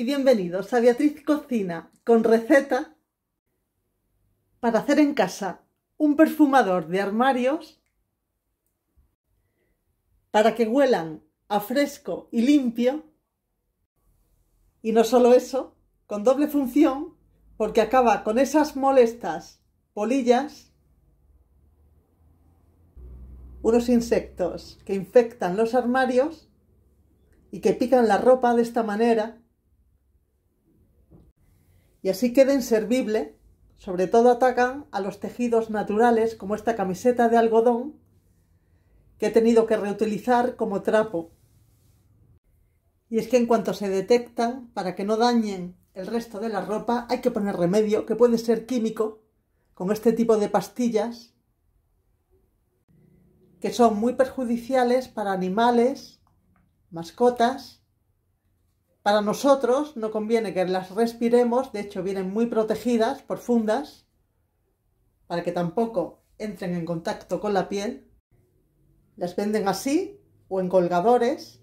y bienvenidos a Beatriz Cocina con receta para hacer en casa un perfumador de armarios para que huelan a fresco y limpio y no solo eso, con doble función porque acaba con esas molestas polillas, unos insectos que infectan los armarios y que pican la ropa de esta manera y así queda inservible, sobre todo atacan a los tejidos naturales como esta camiseta de algodón que he tenido que reutilizar como trapo. Y es que en cuanto se detectan, para que no dañen el resto de la ropa, hay que poner remedio, que puede ser químico, con este tipo de pastillas, que son muy perjudiciales para animales, mascotas, para nosotros no conviene que las respiremos, de hecho vienen muy protegidas por fundas, para que tampoco entren en contacto con la piel. Las venden así o en colgadores.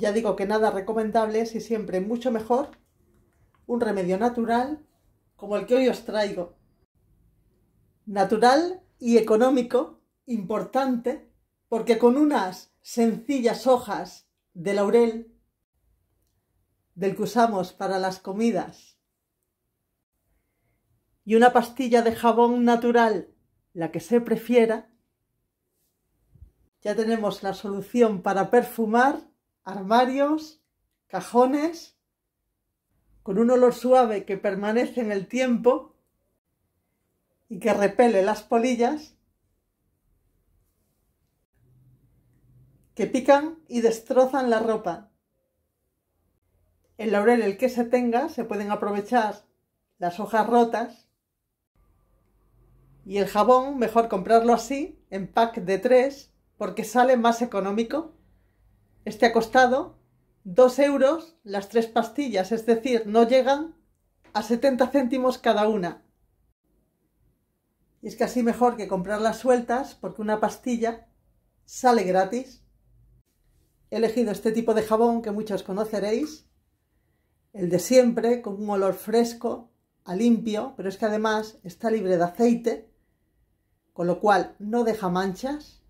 Ya digo que nada recomendable si y siempre mucho mejor un remedio natural como el que hoy os traigo. Natural y económico, importante, porque con unas sencillas hojas de laurel, del que usamos para las comidas, y una pastilla de jabón natural, la que se prefiera, ya tenemos la solución para perfumar armarios, cajones, con un olor suave que permanece en el tiempo y que repele las polillas que pican y destrozan la ropa. El laurel el que se tenga se pueden aprovechar las hojas rotas y el jabón mejor comprarlo así, en pack de tres, porque sale más económico. Este ha costado 2 euros las tres pastillas, es decir, no llegan a 70 céntimos cada una. Y es casi mejor que comprarlas sueltas porque una pastilla sale gratis. He elegido este tipo de jabón que muchos conoceréis, el de siempre, con un olor fresco, a limpio, pero es que además está libre de aceite, con lo cual no deja manchas.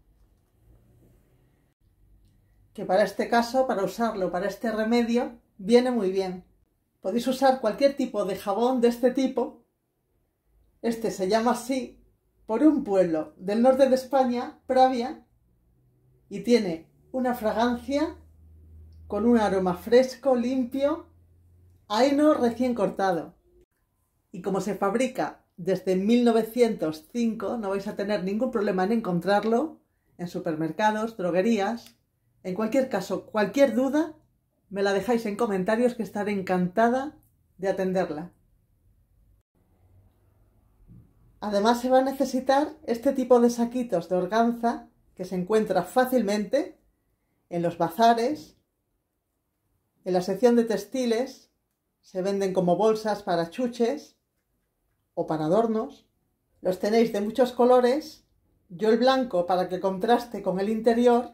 Que para este caso, para usarlo, para este remedio, viene muy bien. Podéis usar cualquier tipo de jabón de este tipo. Este se llama así por un pueblo del norte de España, Pravia, y tiene una fragancia con un aroma fresco, limpio, aino recién cortado. Y como se fabrica desde 1905, no vais a tener ningún problema en encontrarlo en supermercados, droguerías. En cualquier caso, cualquier duda, me la dejáis en comentarios que estaré encantada de atenderla. Además se va a necesitar este tipo de saquitos de organza que se encuentra fácilmente en los bazares, en la sección de textiles, se venden como bolsas para chuches o para adornos. Los tenéis de muchos colores. Yo el blanco para que contraste con el interior.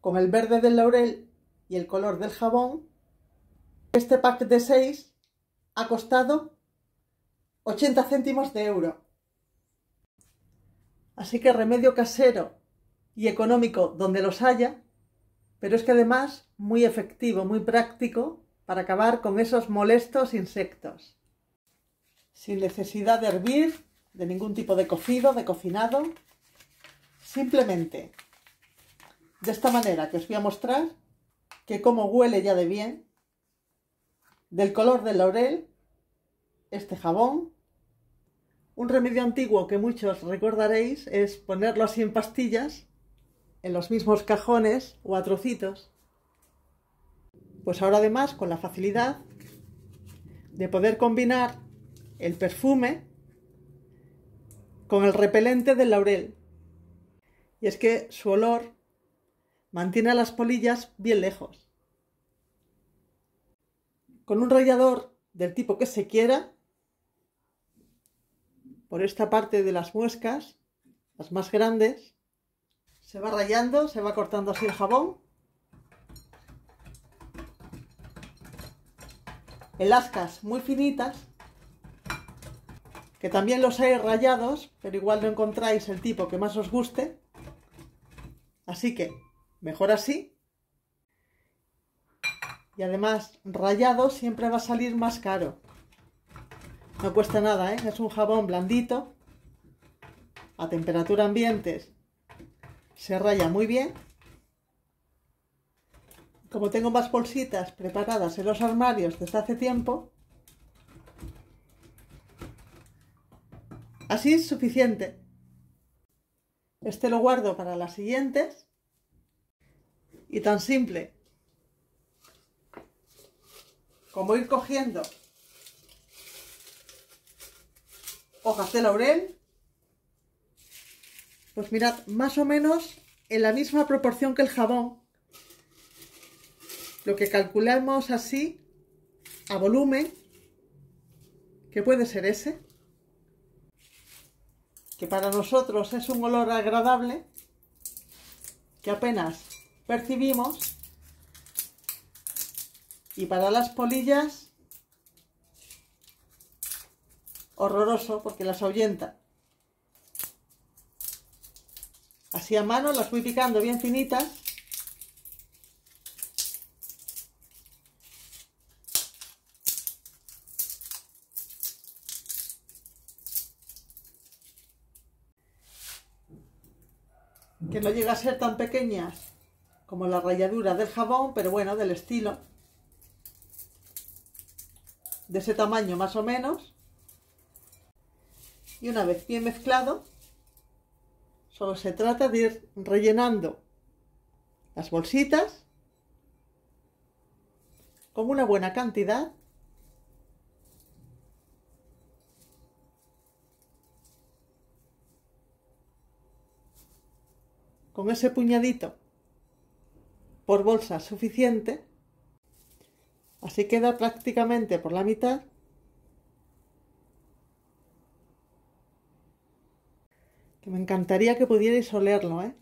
Con el verde del laurel y el color del jabón. Este pack de 6 ha costado 80 céntimos de euro. Así que remedio casero y económico donde los haya, pero es que además muy efectivo, muy práctico para acabar con esos molestos insectos. Sin necesidad de hervir, de ningún tipo de cocido, de cocinado. Simplemente, de esta manera que os voy a mostrar, que como huele ya de bien, del color del laurel, este jabón un remedio antiguo que muchos recordaréis es ponerlo así en pastillas, en los mismos cajones o a trocitos. Pues ahora además con la facilidad de poder combinar el perfume con el repelente del laurel. Y es que su olor mantiene a las polillas bien lejos. Con un rallador del tipo que se quiera, por esta parte de las muescas, las más grandes, se va rayando, se va cortando así el jabón. Elascas muy finitas, que también los hay rayados, pero igual no encontráis el tipo que más os guste. Así que, mejor así. Y además, rayado siempre va a salir más caro. No cuesta nada, ¿eh? Es un jabón blandito, a temperatura ambiente. Se raya muy bien. Como tengo más bolsitas preparadas en los armarios desde hace tiempo, así es suficiente. Este lo guardo para las siguientes. Y tan simple como ir cogiendo hojas de laurel. Pues mirad, más o menos en la misma proporción que el jabón. Lo que calculamos así, a volumen, que puede ser ese, que para nosotros es un olor agradable, que apenas percibimos, y para las polillas horroroso porque las ahuyenta. Así a mano las voy picando bien finitas. Que no llega a ser tan pequeñas como la ralladura del jabón, pero bueno, del estilo. De ese tamaño más o menos y una vez bien mezclado, solo se trata de ir rellenando las bolsitas con una buena cantidad con ese puñadito por bolsa suficiente así queda prácticamente por la mitad encantaría que pudierais olerlo, ¿eh?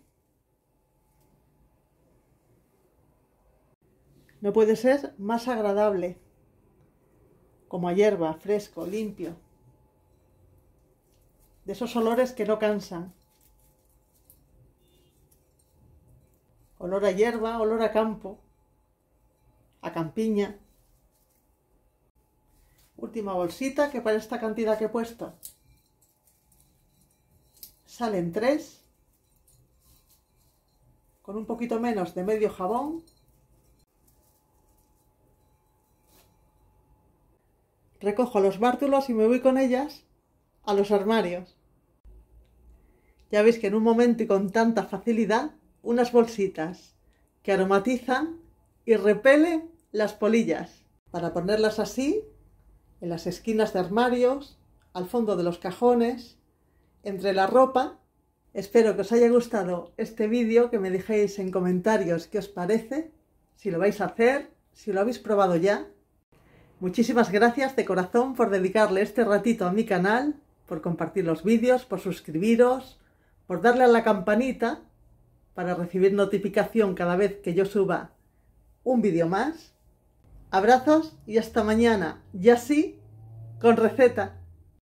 No puede ser más agradable, como a hierba, fresco, limpio, de esos olores que no cansan. Olor a hierba, olor a campo, a campiña. Última bolsita que para esta cantidad que he puesto salen tres, con un poquito menos de medio jabón recojo los bártulos y me voy con ellas a los armarios ya veis que en un momento y con tanta facilidad unas bolsitas que aromatizan y repelen las polillas para ponerlas así en las esquinas de armarios al fondo de los cajones entre la ropa. Espero que os haya gustado este vídeo, que me dejéis en comentarios qué os parece, si lo vais a hacer, si lo habéis probado ya. Muchísimas gracias de corazón por dedicarle este ratito a mi canal, por compartir los vídeos, por suscribiros, por darle a la campanita para recibir notificación cada vez que yo suba un vídeo más. Abrazos y hasta mañana, ya sí, con receta.